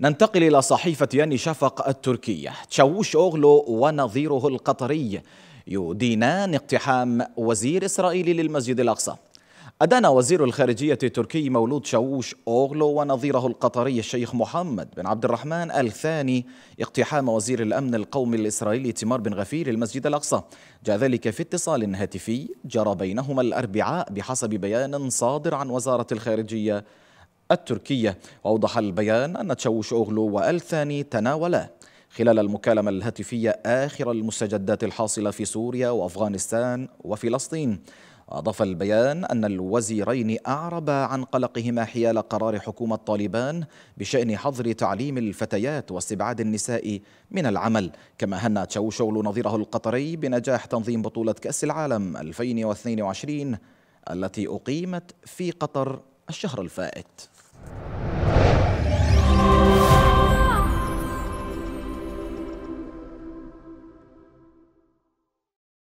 ننتقل إلى صحيفة ياني شفق التركية تشوش أوغلو ونظيره القطري يدينان اقتحام وزير إسرائيلي للمسجد الأقصى أدان وزير الخارجية التركي مولود شاووش أوغلو ونظيره القطري الشيخ محمد بن عبد الرحمن الثاني اقتحام وزير الأمن القومي الإسرائيلي تمار بن غفير المسجد الأقصى جاء ذلك في اتصال هاتفي جرى بينهما الأربعاء بحسب بيان صادر عن وزارة الخارجية التركية وأوضح البيان أن تشوش أغلو والثاني تناولا خلال المكالمة الهاتفية آخر المستجدات الحاصلة في سوريا وأفغانستان وفلسطين أضاف البيان أن الوزيرين أعربا عن قلقهما حيال قرار حكومة طالبان بشأن حظر تعليم الفتيات واستبعاد النساء من العمل كما هنى تشوشول نظيره القطري بنجاح تنظيم بطولة كأس العالم 2022 التي أقيمت في قطر الشهر الفائت